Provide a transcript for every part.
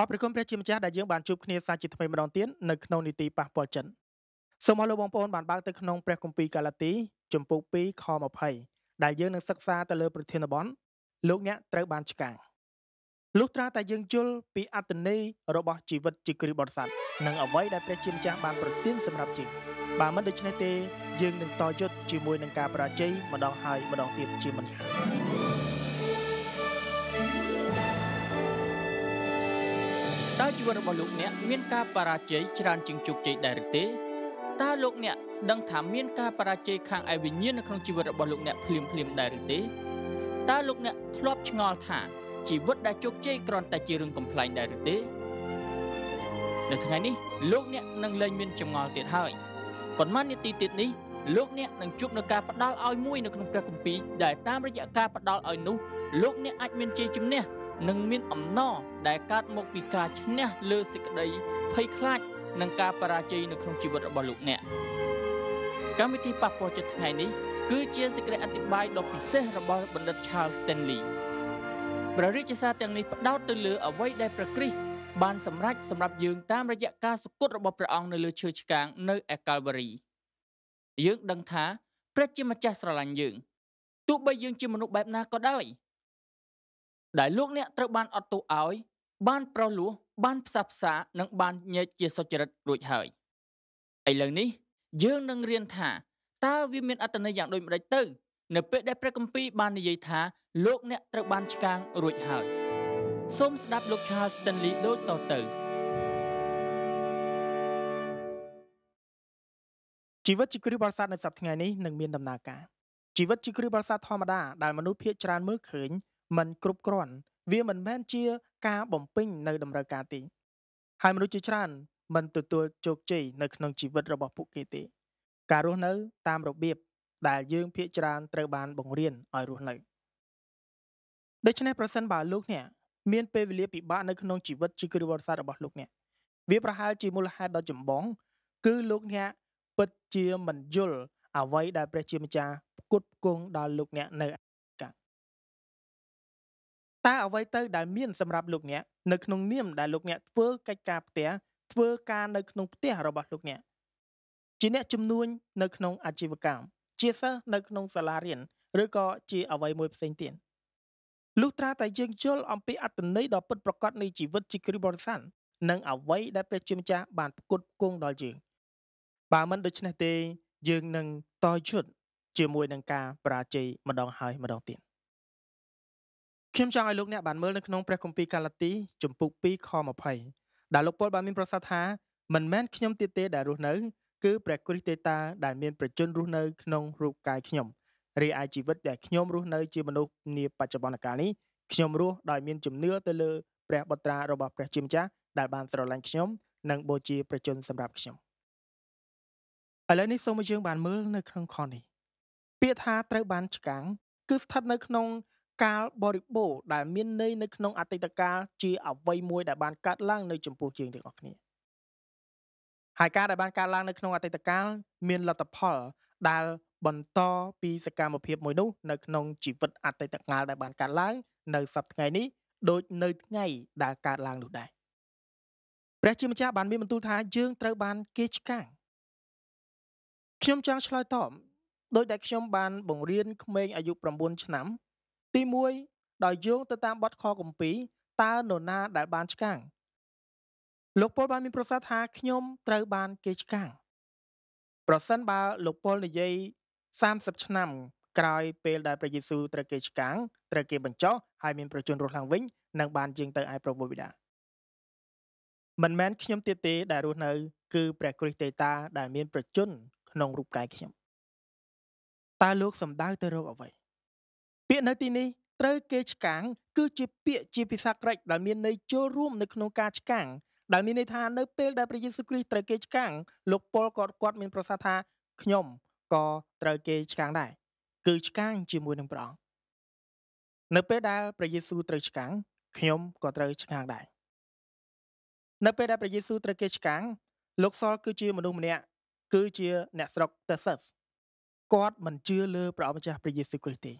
អរព្រគុណព្រះជាម្ចាស់ដែលយើងបានជួបគ្នាសាជាថ្មីម្ដងទៀតនៅក្នុងនីតិប៉ះពាល់ចិនសូមឲ្យលោកបងប្អូនបានបើកទៅក្នុងព្រះគម្ពីរកាឡាទីជំពូក2ខ20ដែលយើងនឹងសិក្សាទៅលើប្រធានបទលោកអ្នកត្រូវបានឆ្កាងលុះត្រាតែយើងយល់ពីអត្តន័យរបស់ជីវិតជាគ្រីស្ទបរិស័ទនិងអ្វីដែលព្រះជាម្ចាស់បានប្រទានសម្រាប់យើងបើមិនដូច្នេះទេយើងនឹងតយុទ្ធជាមួយនឹងការប្រជែងម្ដងហើយម្ដងទៀតជាមិនខានជីវិតរបស់លោកអ្នកមានការបរាជ័យច្រើនជាងជោគជ័យដែរឬទេតើលោកអ្នកដឹងថាមានការបរាជ័យខាងឯវិញ្ញាណនៅក្នុងជីវិតរបស់លោកអ្នកភ្លាមភ្លាមដែរឬទេតើលោកអ្នកធ្លាប់ឆ្ងល់ថាជីវិតដែលជោគជ័យគ្រាន់តែជារឿងកំ pl ែងដែរឬទេនៅថ្ងៃនេះលោកអ្នកនឹងលែងមានចម្ងល់ទៀតហើយប៉ុន្មាននាទីទៀតនេះលោកអ្នកនឹងជួបនឹងការផ្ដាល់ឲ្យមួយនៅក្នុងព្រះគម្ពីរដែលតាមរយៈការផ្ដាល់ឲ្យនោះលោកអ្នកអាចមានជ័យជំនះនិងមានអំណរដែលកើតមក ពីការឈ្នះលើសេចក្តីភ័យខ្លាចនិងការបរាជ័យនៅក្នុងជីវិតរបស់លោកអ្នកកម្មវិធីប៉ះពាល់ចិត្តថ្ងៃនេះគឺជាសេចក្តីអធិប្បាយដ៏ពិសេសរបស់បណ្ឌិត Charles Stanley ព្រះរាជសារទាំងនេះផ្ដោតទៅលើអ្វីដែលព្រះគ្រីស្ទបានសម្រេចសម្រាប់យើងតាមរយៈការសុគតរបស់ព្រះអង្គនៅលើឈើឆ្កាងនៅអេកាល់វ៉ារីយើងដឹងថាព្រះជាម្ចាស់ស្រឡាញ់យើង ទោះបីយើងជាមនុស្សបែបណាក៏ដោយដែលលោកអ្នកត្រូវបានអត់ទោសឲ្យ បានប្រលោះ បានផ្សះផ្សានិងបានញែកជាសុចរិតរួចហើយឥឡូវនេះ យើងនឹងរៀនថាតើវាមានអត្តន័យយ៉ាងដូចម្តេចទៅ នៅពេលដែលព្រះគម្ពីរបាននិយាយថាលោកអ្នកត្រូវបានឆ្កាងរួចហើយសូមស្ដាប់លោក Charles Stanley ដូចតទៅជីវិតជាគ្រូបរិស័ទនៅសប្តាហ៍ថ្ងៃនេះនឹងមានដំណើរការជីវិតជាគ្រូបរិស័ទធម្មតាដែលមនុស្សភាគច្រើនមើលឃើញមិនគ្រប់គ្រាន់វាមិនមែនជាការបំពេញនៅតម្រូវការទីហើយមនុស្សជាច្រើនមិនទទួលជោគជ័យនៅក្នុងជីវិតរបស់ពួកគេទេ ការរស់នៅ តាមរបៀបដែលយើងភាកច្រើនត្រូវបានបង្រៀនឲ្យរស់នៅដូច្នេះប្រសិនបើលោកអ្នកមានពេលវេលាពិបាកនៅក្នុងជីវិតជាគ្រួសាររបស់លោកអ្នកវាប្រហែលជាមូលហេតុដ៏ចម្បង គឺលោកអ្នកពិតជាមិនយល់អ្វីដែលព្រះជាម្ចាស់ផ្គត់ផ្គង់ដល់លោកអ្នកនៅតើអ្វីទៅដែលមានសម្រាប់លោកអ្នកនៅក្នុងនាមដែលលោកអ្នកធ្វើកិច្ចការផ្ទះធ្វើការនៅក្នុងផ្ទះរបស់លោកអ្នកជាអ្នកជំនួញនៅក្នុងអាជីវកម្មជាសិស្សនៅក្នុងសាលារៀនឬក៏ជាអ្វីមួយ ផ្សេងទៀតលុះត្រាតែយើងយល់អំពីអត្តន័យដ៏ពិតប្រាកដនៃជីវិតជាគ្រីស្ទបរិស័ទនិងអ្វីដែលព្រះជាម្ចាស់បានផ្គត់ផ្គង់ដល់យើងបើមិនដូច្នេះទេយើងនឹងតយុទ្ធជាមួយនឹងការប្រាជ័យម្ដងហើយម្ដងទៀតខ្ញុំចង់ឲ្យលោកអ្នកបានមើលនៅក្នុងព្រះគម្ពីរកាឡាទីជំពូក2ខ20ដែលលោកប៉ុលបានមានប្រសាសន៍ថាមិនមែនខ្ញុំទៀតទេដែលរស់នៅគឺព្រះគ្រីស្ទទេតាដែលមានប្រជញ្ញរស់នៅក្នុងរូបកាយខ្ញុំរីឯជីវិតដែលខ្ញុំរស់នៅជាមនុស្សនាបច្ចុប្បន្នកាលនេះខ្ញុំរស់ដោយមាន ជំនឿទៅលើព្រះបុត្រារបស់ព្រះជាម្ចាស់ដែលបានស្រឡាញ់ខ្ញុំនិងបូជាប្រជញ្ញសម្រាប់ខ្ញុំឥឡូវនេះសូមឲ្យយើង បានមើលនៅ ក្នុងខនេះពាក្យថាត្រូវបានឆ្កាំងគឺស្ថិតនៅ ក្នុងកាលបរិបូរដែលមានន័យនៅក្នុងអតីតកាលជាអវ័យមួយដែល បានកើតឡើងនៅចំពោះយើងទាំងអស់គ្នាហើយការ ដែលបានកើតឡើងនៅក្នុងអតីតកាលមានលទ្ធផលដែលបន្តពីសកម្មភាពមួយនោះនៅក្នុងជីវិតអតីតកាលដែលបានកើតឡើង នៅសប្តាហ៍ថ្ងៃនេះដូច នៅថ្ងៃដែលកើតឡើងនោះដែរព្រះជាម្ចាស់បាន មានបន្ទូលថាយើងត្រូវបានគេឆ្កាំងខ្ញុំចង់ឆ្លើយតបដោយដែលខ្ញុំបានបង្រៀនក្មេងអាយុ9ឆ្នាំទី1ដោយយោងទៅតាមបទខកំពីតើនរណាដែលបានឆ្កាំងលោកពលបានមានប្រសាសន៍ថាខ្ញុំត្រូវបានគេឆ្កាំងប្រសិនបើលោកពលនិយាយ30ឆ្នាំក្រោយពេលដែលព្រះយេស៊ូវត្រូវគេឆ្កាំងត្រូវគេបញ្ចោះហើយមានប្រជញ្ញរស់ឡើងវិញនឹងបានជាងទៅឯប្រពុទ្ធបិតាមិនមែនខ្ញុំទៀតទេដែលរស់នៅគឺព្រះគ្រីស្ទទេតាដែលមានប្រជញ្ញក្នុងរូបកាយខ្ញុំតើលោកសំដៅទៅរកអ្វីពាក្យនៅ ទីនេះត្រូវគេឆ្កាំងគឺជាពាក្យជាភាសាក្រិចដែលមានន័យចូលរួមនៅក្នុងការឆ្កាំងដែលមានន័យថានៅពេលដែលព្រះយេស៊ូវគ្រីស្ទត្រូវគេឆ្កាំងលោកប៉ុលក៏គាត់មានប្រសាសន៍ថាខ្ញុំក៏ត្រូវគេឆ្កាំងដែរគឺឆ្កាំងជាមួយនឹងព្រះអង្គនៅពេលដែលព្រះយេស៊ូវត្រូវឆ្កាំងខ្ញុំក៏ត្រូវឆ្កាំងដែរនៅពេលដែលព្រះយេស៊ូវត្រូវគេឆ្កាំងលោកសលគឺជាមនុស្សម្នាក់គឺជាអ្នកស្រុកតេសាសគាត់មិនជឿលើព្រះអម្ចាស់ព្រះយេស៊ូវគ្រីស្ទទេ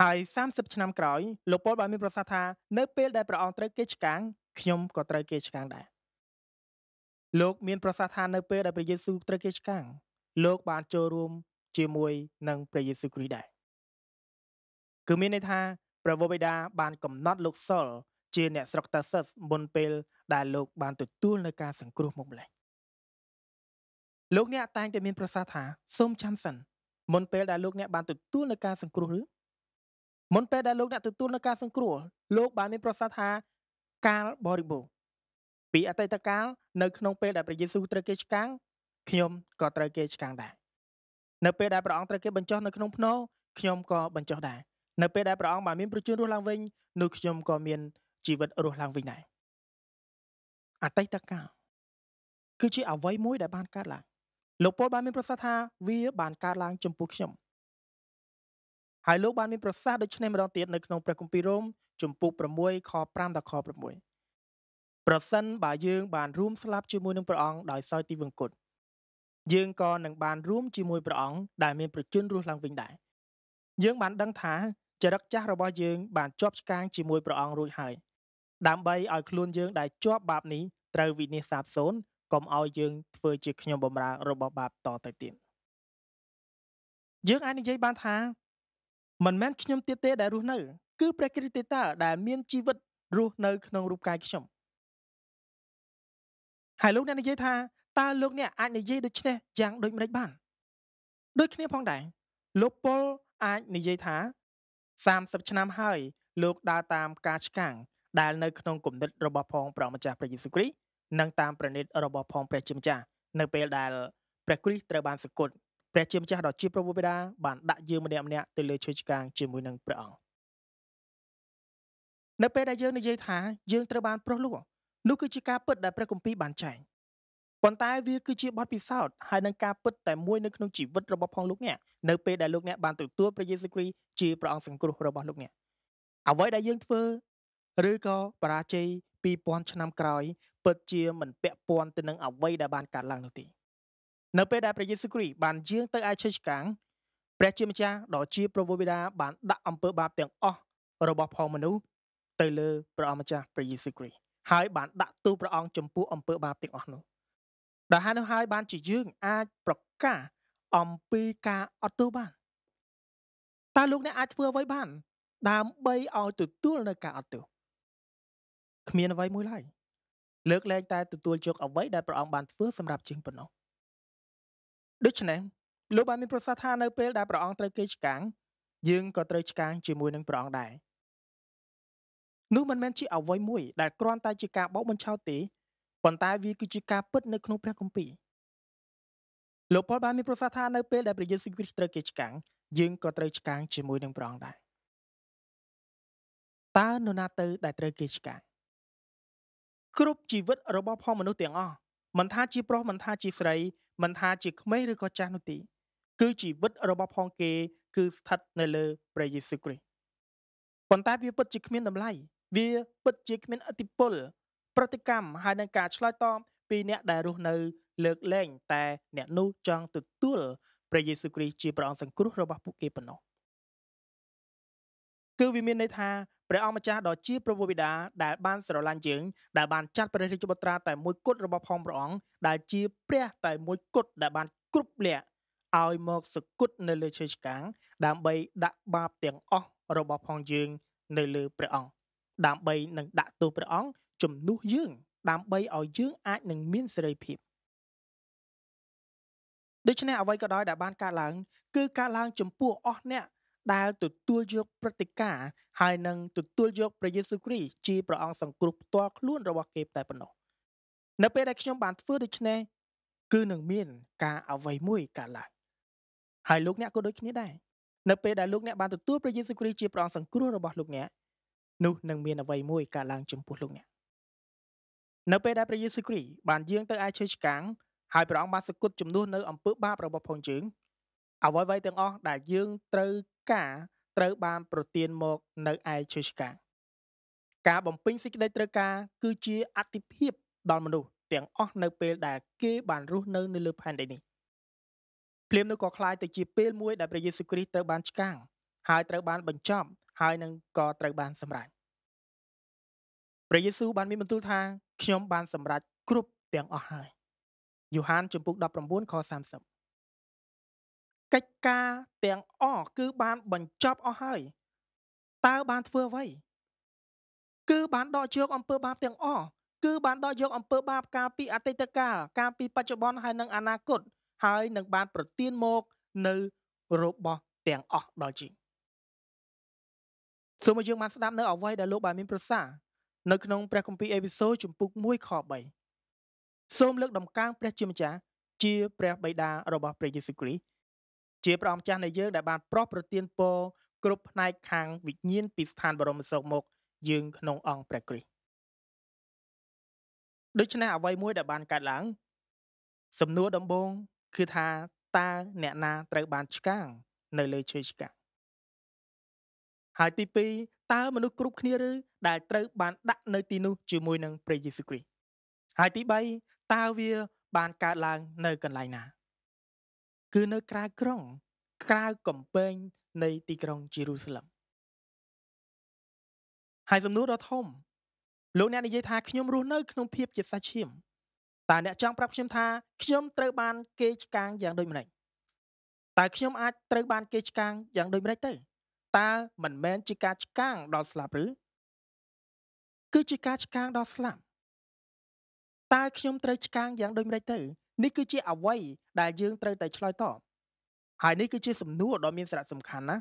ហើយ30ឆ្នាំក្រោយលោកប៉ុលបានមានប្រសាសន៍ថា នៅពេលដែលព្រះអង្គត្រូវគេឆ្កាងខ្ញុំក៏ត្រូវគេឆ្កាងដែរលោកមានប្រសាសន៍ថានៅពេលដែលព្រះយេស៊ូវត្រូវគេឆ្កាង លោកបានចូលរួមជាមួយនឹងព្រះយេស៊ូវគ្រីស្ទដែរគឺមានន័យថាព្រះវរបិតាបានកំណត់លោកសុលជាអ្នកស្រុកតាសិសមុនពេល ដែលលោកបានទទួលនៅការសង្គ្រោះមកម្លេះលោកអ្នកតែងតែមានប្រសាសន៍ថាសូមចាំសិនមុនពេលដែលលោកអ្នកបានទទួលនៅការសង្គ្រោះឬមុនពេលដែលលោកអ្នកទទួលនៅការសង្គ្រោះលោកបានមានប្រសាសន៍ថាកាលបរិបូរពីអតីតកាលនៅក្នុងពេលដែលព្រះយេស៊ូវត្រូវគេឆ្កាំងខ្ញុំក៏ត្រូវគេឆ្កាំងដែរនៅពេលដែលព្រះអង្គត្រូវគេបញ្ចុះនៅក្នុងភ្នោខ្ញុំក៏បញ្ចុះដែរនៅពេលដែលព្រះអង្គបានមានប្រជញ្ញរស់ឡើងវិញនោះខ្ញុំក៏មានជីវិតរស់ឡើងវិញដែរអតីតកាលគឺជាអ្វីមួយដែលបានកើតឡើងលោកពលបានមានប្រសាសន៍ថាវាបានកើតឡើងចំពោះខ្ញុំហើយលោកបានមានប្រសាសន៍ដូចនេះម្ដងទៀតនៅក្នុងព្រះគម្ពីររ៉ូមជំពូក6ខ5ដល់ខ6ប្រសិនបើយើងបាន រួមស្លាប់ជាមួយនឹងព្រះអង្គដោយសោយទីវង្គតយើងក៏នឹងបានរួមជាមួយព្រះអង្គដែលមានប្រជញ្ញរស់ឡើងវិញដែរយើងបានដឹងថាចរិតចាស់របស់យើង បានជាប់ឆ្កាងជាមួយព្រះអង្គរួចហើយដើម្បីឲ្យខ្លួនយើងដែលជាប់បាបនេះត្រូវវិនិច្ឆ័យសាបសូន្យកុំឲ្យយើង ធ្វើជាខ្ញុំបំរើរបស់បាបតទៅទៀតយើងអាចនិយាយបានថាមិនមែនខ្ញុំទៀតទេដែលរស់នៅគឺព្រះគ្រីស្ទទេតាដែលមានជីវិតរស់នៅក្នុងរូបកាយខ្ញុំហើយលោកអ្នកនិយាយថាតើលោកអ្នកអាចនិយាយដូចនេះយ៉ាងដូចម្តេចបានដូចគ្នាផងដែរលោកប៉ុលអាចនិយាយថា30ឆ្នាំហើយ លោកដើរតាម ការឆ្កាំងដែលនៅក្នុងគំនិតរបស់ផងព្រះម្ចាស់ព្រះយេស៊ូវគ្រីស្ទនិង តាមប្រណិតរបស់ផងព្រះជាម្ចាស់នៅ ពេលដែលព្រះគ្រីស្ទត្រូវបានសគត់ព្រះជាម្ចាស់ដ៏ជាប្រពុបិតាបានដាក់យើងម្នាក់ម្នាក់ទៅលើឈើឆ្កាងជាមួយនឹងព្រះអង្គនៅពេលដែលយើងនិយាយថាយើងត្រូវបានប្រោះលួងនោះគឺជាការពិតដែលព្រះគម្ពីរបានចែងប៉ុន្តែវាគឺជាបទពិសោធន៍ហើយនឹងការពិតតែមួយនៅក្នុងជីវិតរបស់ផងលោកអ្នកនៅពេលដែលលោកអ្នកបានទទួលព្រះយេស៊ូវគ្រីស្ទជាព្រះអង្គសង្គ្រោះរបស់លោកអ្នកអ្វីដែលយើងធ្វើឬក៏បរាជ័យ2000ឆ្នាំក្រោយពិតជាមិនពាក់ព័ន្ធទៅនឹងអ្វីដែលបានកើតឡើងនោះទេនៅពេលដែលព្រះយេស៊ូវគ្រីស្ទបានយាងទៅឯឈើឆ្កាងព្រះជាម្ចាស់ដ៏ជាប្រវោបិតាបានដាក់អំពើបាបទាំងអស់របស់ផងមនុស្សទៅលើព្រះអម្ចាស់ព្រះយេស៊ូវគ្រីស្ទហើយបានដាក់ទូព្រះអង្គចំពោះអំពើបាបទាំងអស់នោះដល់ហើយនោះហើយបានជាយើងអាចប្រកាសអំពីការអត់ទោសបានតើលោកអ្នកអាចធ្វើអ្វីបាន ដើម្បីឲ្យទទួលនៅការអត់ទោសគ្មានអ្វីមួយឡើយលើកលែងតែទទួលយកអ្វីដែលព្រះអង្គបានធ្វើសម្រាប់ជាងប៉ុណ្ណោះដូច្នេះលោកបានមានប្រសាសន៍ថានៅពេលដែលព្រះអង្គត្រូវគេឆ្កាងយើងក៏ត្រូវឆ្កាងជាមួយនឹងព្រះអង្គដែរនោះមិនមែនជាអ្វីមួយដែលគ្រាន់តែជាការបោកបញ្ឆោតទេប៉ុន្តែវាគឺជាការពិតនៅក្នុងព្រះគម្ពីរលោកប៉ុលបានមានប្រសាសន៍ថានៅពេលដែលព្រះយេស៊ូវគ្រីស្ទត្រូវគេឆ្កាងយើងក៏ត្រូវឆ្កាងជាមួយនឹងព្រះអង្គដែរតើនរណាទៅដែលត្រូវគេឆ្កាងគ្រប់ជីវិតរបស់ផងមនុស្សទាំងអស់មិនថាជាប្រុសមិនថាជាស្រីមិនថាជាក្មេងឬក៏ចាស់នោះទេគឺជីវិតរបស់ផងគេគឺស្ថិតនៅលើព្រះយេស៊ូវគ្រីស្ទប៉ុន្តែវាពិតជាគ្មានតម្លៃវាពិតជាគ្មានអធិពលប្រតិកម្មហើយនឹងការឆ្លើយតបពីអ្នកដែលរស់នៅលើកលែងតែអ្នកនោះចង់ទទួលព្រះយេស៊ូវគ្រីស្ទជាព្រះអង្គសង្គ្រោះរបស់ពួកគេប៉ុណ្ណោះគឺវាមានន័យថាព្រះអង្គម្ចាស់ដ៏ជាព្រះវរបិតាដែលបានស្រឡាញ់យើងដែលបានចាត់ព្រះរាជបុត្រាតែមួយគត់របស់ផងព្រះអង្គដែលជាព្រះតែមួយគត់ដែលបានគ្រប់លក្ខឲ្យមកសគត់នៅលើឈើឆ្កាង ដើម្បីដាក់បាបទាំងអស់របស់ផងយើងនៅលើព្រះអង្គដើម្បីនឹងដាក់ទោសព្រះអង្គជំនួសយើង ដើម្បីឲ្យយើងអាចនឹងមានសេរីភាពដូច្នេះអ្វីក៏ដោយដែលបានកើតឡើងគឺកើតឡើងចំពោះអស់អ្នកដែលទទួលយកព្រឹត្តិការណ៍ហើយនឹងទទួលយកព្រះយេស៊ូវគ្រីស្ទជាព្រះអង្គសង្គ្រោះផ្ទាល់ខ្លួនរបស់គេតែប៉ុណ្ណោះនៅពេលដែលខ្ញុំបានធ្វើដូច្នេះគឺនឹងមានការអ្វីមួយកើតឡើងហើយលោកអ្នកក៏ដូចគ្នាដែរនៅពេលដែលលោកអ្នកបានទទួលព្រះយេស៊ូវគ្រីស្ទជាព្រះអង្គសង្គ្រោះរបស់លោកអ្នកនោះនឹងមានអ្វីមួយកើតឡើងចំពោះលោកអ្នកនៅពេលដែលព្រះយេស៊ូវគ្រីស្ទបានយាង ទៅឯឈើឆ្កាំងហើយព្រះអង្គបានសគត់ជំនួសនៅ អំពើបាបរបស់ផងយើងអ្វីៗទាំងអស់ដែលយើងត្រូវការត្រូវបានប្រទានមកនៅឯជេសកា ការបំពេញសេចក្តីត្រូវការ គឺជាអតិភិបដល់មនុស្សទាំងអស់នៅពេលដែល គេ បានរស់នៅនៅលើផែនដីនេះភ្លាមនោះក៏คล้ายទៅជាពេលមួយដែលព្រះយេស៊ូវគ្រីស្ទត្រូវបានឆ្កាង ហើយត្រូវបានបញ្ចប់ហើយនឹងក៏ត្រូវបានសម្រេចព្រះយេស៊ូវបានមានបន្ទូលថាខ្ញុំបាន សម្រេចគ្រប់ទាំងអស់ហើយយូហានជំពូក19ខ30កិច្ចការទាំងអស់គឺបានបញ្ចប់អស់ហើយ តើបានធ្វើអ្វី គឺបានដកជោគអំពើបាបទាំងអស់គឺបានដកយកអំពើបាបកាលពីអតីតកាលកាលពីបច្ចុប្បន្នហើយនិងអនាគតហើយនឹងបានប្រទានមកនៅរបស់ទាំងអស់ដល់ជីសូមឲ្យយើងបានស្ដាប់នៅអ្វីដែលលោកបានមានប្រសាសន៍នៅក្នុងព្រះគម្ពីរអេពីសូតជំពូក1ខ3សូមលើកដំកើងព្រះជាម្ចាស់ជាព្រះបិតារបស់ព្រះយេស៊ូវគ្រីស្ទជាព្រះអង្គម្ចាស់នៃយើងដែលបានប្រោះប្រទានពរគ្រប់ផ្នែកខាងវិញ្ញាណពីស្ថាន បរមសោកមកយើងក្នុងអង្គព្រះគ្រីស្ទដូច្នេះអ្វីមួយដែលបានកើតឡើងសំណួរដំបូង គឺថាតើអ្នកណា ត្រូវបានឆ្កាង នៅលើឈើឆ្កាងហើយទី2តើមនុស្សគ្រប់គ្នាឬដែលត្រូវបាន ដាក់នៅទីនោះ ជាមួយនឹងព្រះយេស៊ូវគ្រីស្ទហើយទី3តើវា បានកើតឡើងនៅកន្លែងណាគឺនៅក្រៅក្រុង ក្រៅកំពែងនៃទីក្រុងយេរូសាឡឹមហើយសំណួរដ៏ធំលោកអ្នកនិយាយថាខ្ញុំរស់នៅក្នុងភាពជាសាឈាមតើអ្នកចង់ប្រាប់ខ្ញុំថាខ្ញុំត្រូវបានគេឆ្កាងយ៉ាងដូចម្ដេចតើខ្ញុំអាចត្រូវបានគេឆ្កាងយ៉ាងដូចម្ដេចទៅតើមិនមែនជាការឆ្កាងដល់ស្លាប់ឬគឺជាការឆ្កាងដល់ស្លាប់តើខ្ញុំត្រូវឆ្កាងយ៉ាងដូចម្ដេចទៅនេះគឺជាអ្វីដែលយើងត្រូវតែឆ្លើយតបហើយនេះគឺជាសំណួរដ៏មានសារៈសំខាន់ណា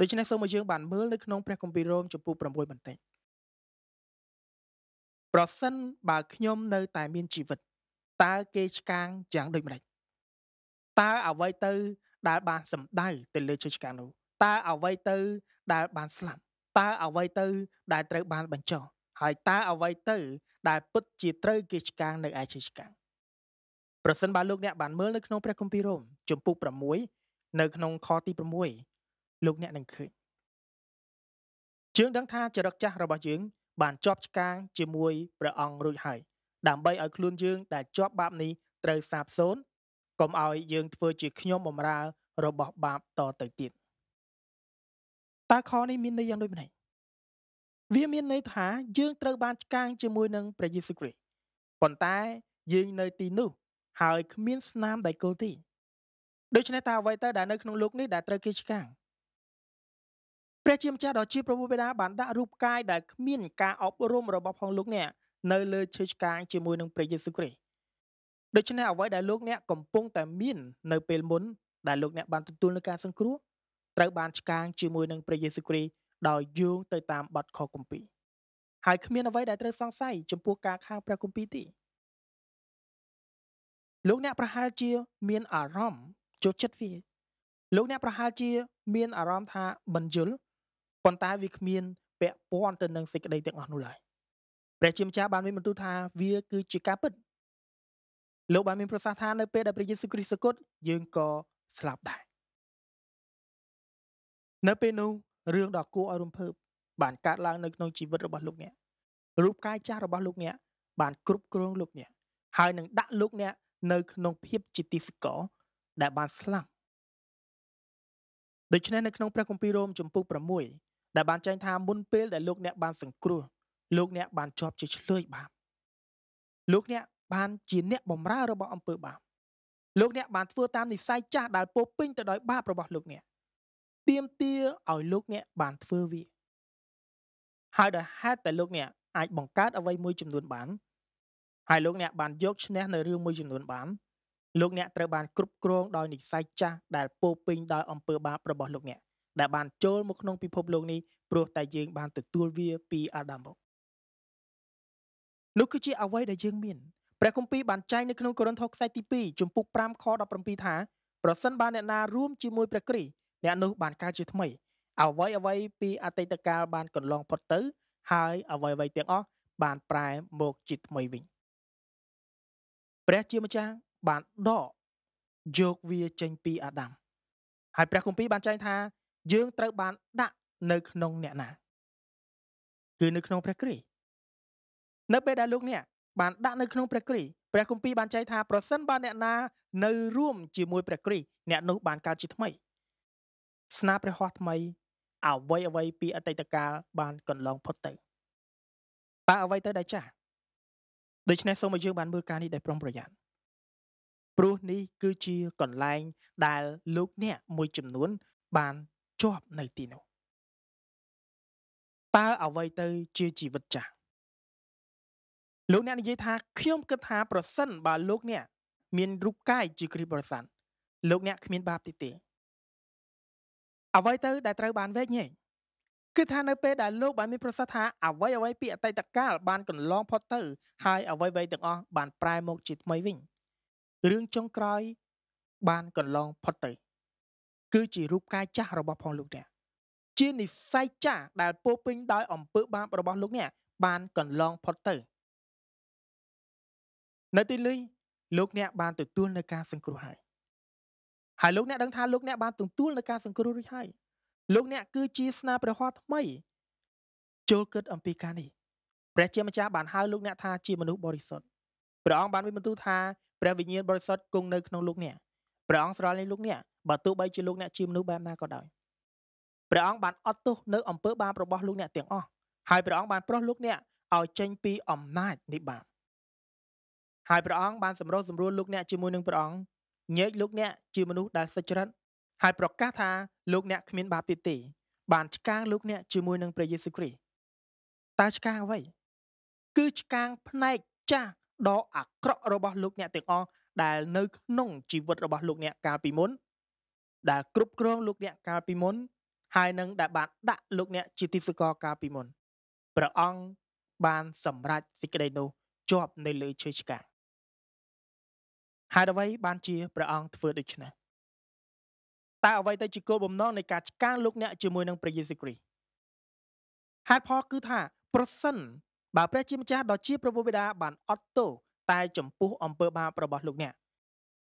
ដូច្នេះសូមឲ្យយើង បានមើលនៅក្នុងព្រះគម្ពីររ៉ូមចំពោះ6បន្តិចប្រសិនបើខ្ញុំនៅតែមានជីវិតតើគេឆ្កាងយ៉ាងដូចម្ដេចតើអ្វីទៅដែលបានសម្ដៅទៅលើជ័យឆ្កាងនោះតើអ្វីទៅដែលបានស្លាប់តើអ្វីទៅដែលត្រូវបានបញ្ចោះហើយតើអ្វីទៅ ដែលពិតជាត្រូវគេឆ្កាងនៅឯជ័យឆ្កាងប្រសិនបើលោកអ្នកបានមើលនៅក្នុងព្រះគម្ពីររ៉ូមជំពូក6នៅក្នុងខទី6លោកអ្នកនឹងឃើញយើងដឹងថាចរិតចាស់របស់យើងបានជាប់ឆ្កាងជាមួយព្រះអង្គរួចហើយដើម្បីឲ្យខ្លួនយើងដែលជាប់បាបនេះត្រូវសាបសូន្យកុំឲ្យយើងធ្វើជាខ្ញុំបំរើរបស់បាបតទៅទៀតតើខនេះមានន័យយ៉ាងដូចម្ដេចវាមានន័យថាយើងត្រូវបានឆ្កាងជាមួយនឹងព្រះយេស៊ូវគ្រីស្ទប៉ុន្តែយើងនៅទីនោះហើយគ្មាន ស្នាមដៃគោលទេដូច្នេះតើអ្វីទៅដែលនៅក្នុងលោកនេះដែលត្រូវគេឆ្កាំងព្រះជាម្ចាស់ដ៏ជាប្រពុបិតាបានដាក់រូបកាយដែលគ្មាន ការអប់រំរបស់ផងលោកអ្នកនៅលើឈើឆ្កាង ជាមួយនឹងព្រះយេស៊ូវគ្រីស្ទដូច្នេះអ្វីដែលលោកអ្នកកំពុងតែមាននៅពេលមុនដែលលោកអ្នកបានទទួលនឹងការសង្គ្រោះត្រូវបានឆ្កាងជាមួយនឹងព្រះយេស៊ូវគ្រីស្ទដោយយោងទៅតាមបទខគម្ពីរហើយគ្មានអ្វីដែលត្រូវសង្ស័យចំពោះការខាងព្រះគម្ពីរទេលោកអ្នកប្រហែលជា មាន អារម្មណ៍ចូលចិត្តវា លោកអ្នកប្រហែលជា មាន អារម្មណ៍ថាបញ្យលប៉ុន្តែវាគ្មានពាក់ព័ន្ធទៅនឹងសេចក្តីទាំងអស់នោះឡើយព្រះជាម្ចាស់បានមានបន្ទូលថាវា គឺជាការពិតលោកបានមានប្រសាសន៍ថា នៅពេលដែលព្រះយេស៊ូវគ្រីស្ទសគត់យើងក៏ស្លាប់ដែរនៅពេលនោះរឿងដ៏គួរឲ្យរំភើបបានកើតឡើងនៅក្នុងជីវិតរបស់លោកអ្នករូបកាយចាស់របស់លោកអ្នកបាន គ្រប់គ្រងលោកអ្នកហើយនឹងដាក់លោកអ្នកនៅក្នុងភាពជាទីសកលដែលបានស្លាប់ដូច្នេះនៅក្នុងព្រះគម្ពីររ៉ូមជំពូក6ដែលបានចែងថាមុនពេលដែលលោកអ្នកបានសង្គ្រោះលោកអ្នក បានជាប់ជាឆ្លើយបាបលោកអ្នកបានជាអ្នកបម្រើរបស់អំពើបាបលោកអ្នកបានធ្វើតាមនិស័យចាស់ដែលពោពេញទៅដោយបាបរបស់លោកអ្នកទៀមទាឲ្យលោកអ្នកបានធ្វើវាហើយដោយហេតុតែលោកអ្នកអាចបង្កើតអ្វីមួយចំនួនបានហើយលោកអ្នកបានយកឈ្នះនៅរឿងមួយចំនួនបានលោកអ្នកត្រូវបានគ្រប់គ្រងដោយនិស្ស័យចាស់ដែលពោពេញដោយអំពើបាបរបស់លោកអ្នកដែលបានចូលមកក្នុងពិភពលោកនេះព្រោះតែយើងបានទទួលវាពីអាដាមមកនោះគឺជាអ្វីដែលយើងមានព្រះគម្ពីរបានចែងនៅក្នុងកូរិនថូសខ្សែទី2ជំពូក5ខ17ថាប្រសិនបើអ្នកណារួមជាមួយព្រះគ្រីស្ទអ្នកនោះបានកើតជាថ្មីអ្វីអ្វីពីអតីតកាលបានកន្លងផុតទៅហើយអ្វីអ្វីទាំងអស់បានប្រែមកជាថ្មីវិញ។ព្រះជាម្ចាស់បានដកយកវាចេញពីអាដាម ហើយព្រះគម្ពីរបានចែងថាយើងត្រូវបានដាក់ នៅក្នុងអ្នកណា គឺនៅក្នុងព្រះគ្រីស្ទនៅពេលដែលលោកអ្នកបានដាក់នៅក្នុងព្រះគ្រីស្ទព្រះគម្ពីរបានចែងថាប្រសិនបើអ្នកណានៅរួមជាមួយព្រះគ្រីស្ទអ្នកនោះ បានកើតជាថ្មី ស្នាព្រះហស្ថថ្មី អ្វីអ្វីពីអតីតកាលបានកន្លងផុតទៅតើអ្វីទៅដែលចាស់ដូច្នេះសូមឲ្យយើងបានមើលការនេះដោយប្រុងប្រយ័ត្នព្រោះនេះ គឺជាកន្លែងដែលលោកអ្នក មួយចំនួនបានជាប់នៅទីនោះតើអ្វីទៅ ជាជីវិតចាស់លោកអ្នកនិយាយថាខ្ញុំគិតថា ប្រសិនបើលោកអ្នកមាន រូបកាយជាគ្រីស្ទបរិស័ទលោកអ្នកគ្មានបាបទៀតទេអ្វីទៅដែលត្រូវបានវែកញែកគឺថានៅពេលដែលលោកបានមានប្រសាសន៍ថាអ្វីអ្វីពីអតីតកាលបានកន្លងផុតទៅ ហើយអ្វីអ្វីទាំងអស់បានប្រែមកជាថ្មីវិញរឿងចុងក្រោយបានកន្លងផុតទៅ គឺជារូបកាយចាស់របស់ផងលោកអ្នកជានិស័យចាស់ដែលពោពេញ ដោយ អំពើបាបរបស់លោកអ្នកបានកន្លងផុតទៅនៅទីនេះលោក អ្នកបានទទួលនៅការសង្គ្រោះហើយហើយលោកអ្នកដឹងថាលោកអ្នកបានទទួលនៅការសង្គ្រោះរួចហើយលោកអ្នកគឺជាស្នាព្រះហស្ថថ្មីចូលគិតអំពីការនេះព្រះជាម្ចាស់បានហៅលោកអ្នកថាជាមនុស្សបរិសុទ្ធព្រះអង្គបានមានបន្ទូលថាព្រះវិញ្ញាណបរិសុទ្ធគង់នៅក្នុងលោកអ្នកព្រះអង្គស្រឡាញ់លោកអ្នកបើទោះបីជាលោកអ្នកជាមនុស្សបែបណាក៏ដោយព្រះអង្គបានអត់ទោសនៅអំពើបាបរបស់លោកអ្នកទាំងអស់ហើយព្រះអង្គបានប្រោះលោកអ្នកឲ្យចេញពីអំណាចនៃបាបហើយព្រះអង្គបានសម្រោះសម្រួលលោកអ្នកជាមួយនឹងព្រះអង្គញែកលោកអ្នកជាមនុស្សដែលសុចរិតហើយប្រកាសថាលោកអ្នកគ្មានបាបទៀតទេបានឆ្កាងលោកអ្នកជាមួយនឹងព្រះយេស៊ូវគ្រីស្ទតើឆ្កាងអ្វីគឺឆ្កាងផ្នែកចាស់ដ៏អាក្រក់របស់លោកអ្នកទាំងអស់ដែលនៅក្នុងជីវិតរបស់លោកអ្នកកាលពីមុនដែលគ្រប់គ្រងលោកអ្នកកាលពីមុន ហើយនឹងដែល បាន ដាក់លោកអ្នក ជាទីសកលកាលពីមុនព្រះអង្គបានសម្រេចសេចក្តីនោះជាប់នៅលើឈើឆ្កាងហើយអ្វីបានជាព្រះអង្គធ្វើដូច្នេះតើអ្វីទៅជាគោលបំណងនៃការឆ្កាងលោកអ្នកជាមួយនឹងព្រះយេស៊ូវគ្រីស្ទហេតុផលគឺថាប្រសិនបើព្រះជាម្ចាស់ដ៏ជាព្រះពុទ្ធបិតាបានអត់ទោសតែចំពោះអំពើបាបរបស់លោកអ្នក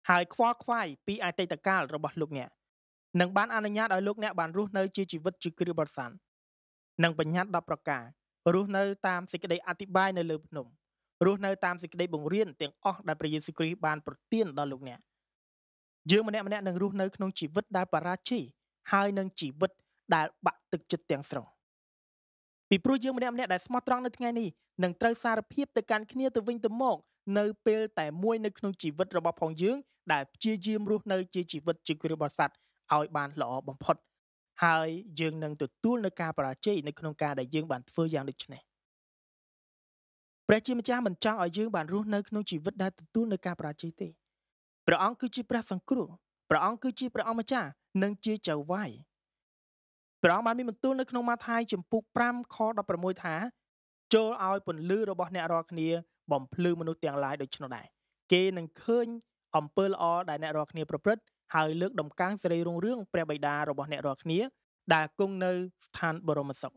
ហើយខ្វល់ខ្វាយពីអតីតកាលរបស់លោកអ្នកនឹងបានអនុញ្ញាតឲ្យលោកអ្នកបានរស់នៅជាជីវិតជាគ្រីស្ទបរិស័ទនិងបញ្ញត្តិ10ប្រការរស់នៅតាមសេចក្តីអធិប្បាយនៅលើភ្នំរស់នៅតាមសេចក្តីបង្រៀនទាំងអស់ដែលព្រះយេស៊ូវគ្រីស្ទបានប្រទានដល់លោកអ្នកយើងម្នាក់ម្នាក់នឹងរស់នៅក្នុងជីវិតដែលបរាជ័យហើយនឹងជីវិតដែលបាក់ទឹកចិត្តទាំងស្រុងពីព្រោះយើងម្នាក់ម្នាក់ដែលស្មោះត្រង់នៅថ្ងៃនេះនឹងត្រូវសារភាពទៅកាន់គ្នាទៅវិញទៅមកនៅពេលតែមួយនៅក្នុងជីវិតរបស់ផងយើងដែលព្យាយាមរស់នៅជាជីវិតជាគ្រាបរិស័ទឲ្យបានល្អបំផុត ហើយយើងនឹងទទួលនៅការបរាជ័យនៅក្នុងការដែលយើងបានធ្វើយ៉ាងដូចនេះព្រះជាម្ចាស់មិនចង់ឲ្យយើងបានរស់នៅក្នុងជីវិតដែលទទួលនៅការបរាជ័យទេព្រះអង្គគឺជាព្រះសង្គ្រោះព្រះអង្គគឺជាព្រះអម្ចាស់និងជាចៅវាយព្រះអង្គបានមានបន្ទូលនៅក្នុងម៉ាថាយជំពូក5ខ16ថា ចូលឲ្យពន្លឺរបស់អ្នករាល់គ្នាបំភ្លឺមនុស្សទាំងឡាយដូច្នោះដែរគេនឹងឃើញអំពើល្អដែលអ្នករាល់គ្នាប្រព្រឹត្តហើយលើកដំកើងសេរីរុងរឿងព្រះបិតារបស់អ្នករាល់គ្នា ដែលគង់នៅស្ថានបរមសុខ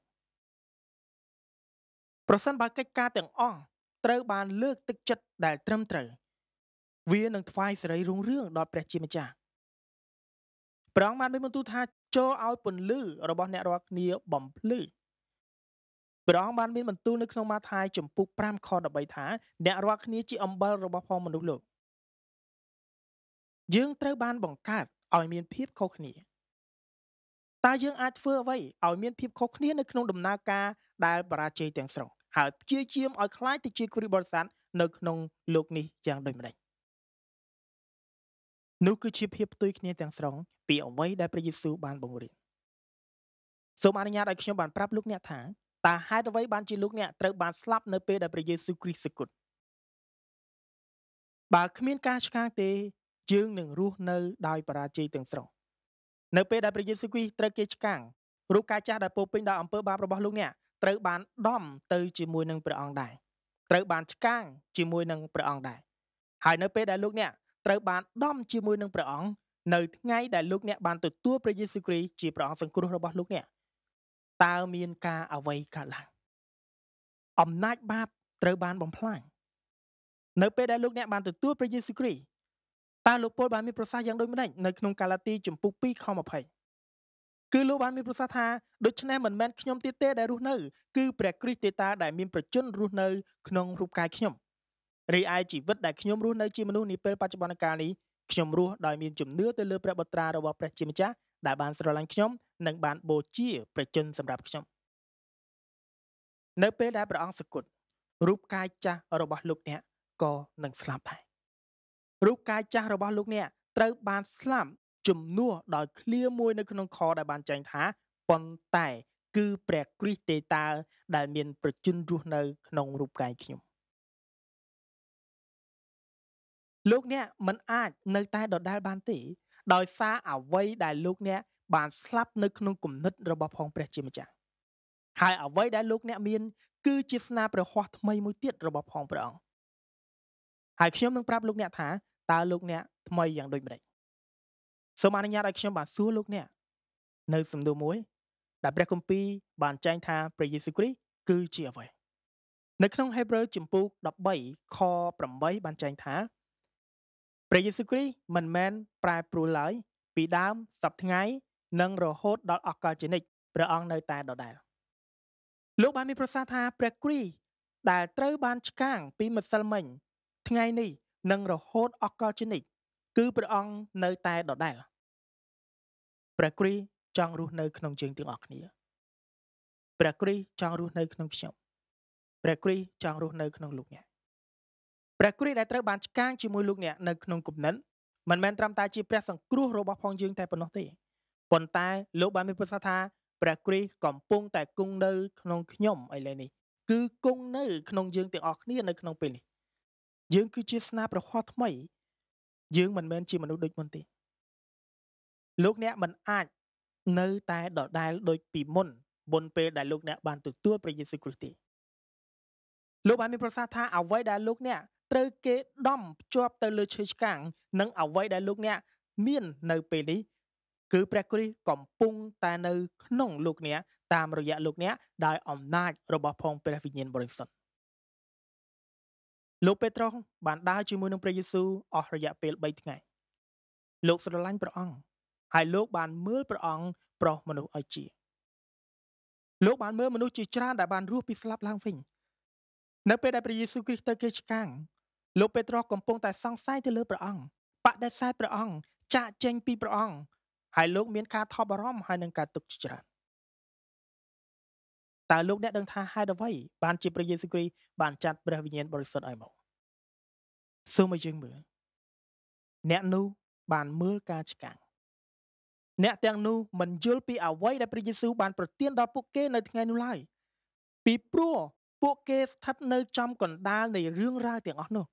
ប្រសិនបើកិច្ចការទាំងអស់ត្រូវបានលើកទឹកចិត្តដែលត្រឹមត្រូវវានឹងថ្វាយសេរីរុងរឿងដល់ព្រះជាម្ចាស់ព្រះអង្គបានមានបន្ទូលថាចូលឲ្យពន្លឺរបស់អ្នករាល់គ្នា បំភ្លឺព្រះអង្គបាន មានបន្ទូលនៅក្នុងម៉ាថាយចំពុក5ខ13ថាអ្នករាល់គ្នាជាអំបិលរបស់ផងមនុស្សលោកយើងត្រូវបានបង្កើតឲ្យមានភាពខុសគ្នាតើយើងអាចធ្វើអ្វីឲ្យមានភាពខុសគ្នានៅក្នុងដំណើរការដែលបរាជ័យទាំងស្រុងហើយព្យាយាមឲ្យคล้ายទៅជាគ្រីស្ទបរិស័ទនៅក្នុងលោកនេះយ៉ាងដូចម្តេចនោះគឺជាភាពផ្ទុយគ្នាទាំងស្រុងពីអ្វីដែលព្រះយេស៊ូវបានបង្រៀនសូមអនុញ្ញាតឲ្យខ្ញុំបានប្រាប់លោកអ្នកថាតើហេតុអ្វីបានជាលោកអ្នកត្រូវបានស្លាប់នៅពេលដែលព្រះយេស៊ូវគ្រីស្ទសគត់បើគ្មានការឆ្កាងទេយើងនឹងរស់នៅដោយបរាជ័យទាំងស្រុងនៅ ពេលដែលព្រះយេស៊ូវគ្រីស្ទត្រូវគេឆ្កាំងរូបកាយចាស់ដែលពោពេញដោយអំពើបាបរបស់លោកអ្នកត្រូវបានដំទៅជាមួយនឹងព្រះអង្គដែរត្រូវបានឆ្កាំងជាមួយនឹងព្រះអង្គដែរហើយនៅពេលដែលលោកអ្នកត្រូវបានដំជាមួយនឹងព្រះអង្គនៅថ្ងៃដែលលោកអ្នកបានទទួលព្រះយេស៊ូវគ្រីស្ទជាព្រះអង្គសង្គ្រោះរបស់លោកអ្នកតើមានការអ្វីកើតឡើងអំណាចបាបត្រូវបានបំផ្លាញនៅ ពេលដែលលោកអ្នកបានទទួលព្រះយេស៊ូវគ្រីស្ទតើលោកពលបានមានប្រសាសន៍យ៉ាងដូចម្តេចនៅក្នុងកាឡាទីជំពូក2ខ20គឺលោកបានមានប្រសាសន៍ថាដូច្នេះមិនមែនខ្ញុំទៀតទេដែលរស់នៅគឺព្រះគ្រីស្ទទេតាដែលមានប្រជញ្ញរស់នៅ ក្នុងរូបកាយខ្ញុំរីឯជីវិតដែលខ្ញុំរស់នៅជាមនុស្សនាពេលបច្ចុប្បន្នកាលនេះខ្ញុំរស់ដោយមានជំនឿទៅលើព្រះបុត្រារបស់ព្រះជាម្ចាស់ដែលបាន ស្រឡាញ់ខ្ញុំនិងបានបូជាព្រះជន្មសម្រាប់ខ្ញុំនៅពេលដែលព្រះអង្គសគត់រូបកាយចាស់របស់លោកអ្នកក៏នឹងស្លាប់ដែររូបកាយចាស់របស់លោកអ្នកត្រូវ បានស្លាប់ជំនួសដោយឃ្លាមួយនៅក្នុងខដែលបានចែងថាប៉ុន្តែ គឺ ព្រះគ្រីស្ទទេតាដែលមាន ប្រជញ្ញរស់នៅក្នុងរូបកាយខ្ញុំលោកអ្នកមិនអាចនៅ តែដដែលបានទេដោយសារអ្វីដែលលោកអ្នកបានស្លាប់នៅក្នុងគំនិតរបស់ផងព្រះជាម្ចាស់ហើយអ្វីដែលលោកអ្នកមាន គឺជាស្នាព្រះហស្ថថ្មីមួយទៀតរបស់ផងព្រះអង្គហើយខ្ញុំនឹងប្រាប់លោកអ្នកថាតើលោកអ្នកថ្មីយ៉ាងដូចម្តេចសូមអនុញ្ញាតឲ្យខ្ញុំបានសួរលោកអ្នកនៅសំណួរមួយដែលព្រះគម្ពីរបានចែងថាព្រះយេស៊ូវគ្រីស្ទគឺជាអ្វីនៅក្នុងហេប្រើជំពូក13ខ8បានចែងថាព្រះយេស៊ូវគ្រីស្ទមិនមែនប្រែប្រួលឡើយពីដើម សប្តាហ៍និងរហូត ដល់អកលជនិតព្រះអង្គនៅតែដដែលលោកបានមានប្រសាសន៍ថាព្រះគ្រីស្ទដែលត្រូវ បានឆ្កាង ពីម្សិលមិញ ថ្ងៃនេះនិងរហូតអកលជនិតគឺព្រះអង្គនៅតែដដែលព្រះគ្រីស្ទចង់រស់នៅក្នុងយើងទាំងអស់គ្នាព្រះគ្រីស្ទចង់រស់នៅ ក្នុងខ្ញុំព្រះគ្រីស្ទចង់រស់នៅក្នុងលោកអ្នកព្រះគ្រីស្ទដែលត្រូវបានឆ្កាងជាមួយលោកអ្នកនៅក្នុងគំនិតមិនមែនត្រឹមតែជាព្រះ សង្គ្រោះរបស់ផងយើងតែប៉ុណ្ណោះទេប៉ុន្តែលោកបានមានប្រសាសន៍ថាព្រះគ្រីស្ទកំពុងតែគង់នៅក្នុងខ្ញុំឥឡូវនេះគឺគង់នៅ ក្នុងយើងទាំងអស់គ្នានៅក្នុងពេលនេះយើងគឺជាស្នាប្រហោះថ្មី យើងមិនមែនជាមនុស្សដូចមុនទេលោកអ្នកមិនអាចនៅ តែដដែលដូចពីមុនមុនពេលដែលលោក អ្នក បានទទួលព្រះយេស៊ូវគ្រីស្ទទេលោកបានមាន ប្រសាសន៍ថាអ្វីដែលលោកអ្នកត្រូវគេដំភ្ជាប់ទៅលើឈើឆ្កាងនិងអ្វីដែលលោកអ្នកមាននៅពេលនេះគឺព្រះគ្រីស្ទកំពុងតែនៅ ក្នុង លោកអ្នកតាមរយៈលោកអ្នកដោយអំណាចរបស់ផងព្រះវិញ្ញាណបរិសុទ្ធលោកពេត្រុសបានដើរជាមួយនឹងព្រះយេស៊ូវអស់រយៈពេល3ថ្ងៃលោកស្រឡាញ់ព្រះអង្គហើយលោកបានមើលព្រះអង្គប្រោសមនុស្សឲ្យជាលោកបានមើលមនុស្សជាច្រើនដែលបានរស់ពីស្លាប់ឡើងវិញនៅពេលដែលព្រះយេស៊ូវគ្រីស្ទទៅគេឆ្កាងលោកពេត្រុសកំពុងតែសង្ស័យទៅលើព្រះអង្គបដិសេធព្រះអង្គចាក់ចេញពីព្រះអង្គហើយលោក មានការថប់បារម្ភហើយនឹងការទុកជាច្រើនតើលោកអ្នកដឹងថាហេតុអ្វី បានជាព្រះយេស៊ូវគ្រីស្ទបានចាត់ព្រះវិញ្ញាណបរិសុទ្ធឲ្យមកសូមឲ្យយើងមើលអ្នកនោះបានមើលការឆ្កាំងអ្នកទាំងនោះមិនយល់ពីអ្វីដែលព្រះយេស៊ូវបានប្រទានដល់ពួកគេនៅថ្ងៃនោះឡើយពីព្រោះពួកគេស្ថិតនៅចំកណ្ដាលនៃរឿងរ៉ាវទាំងអស់នោះ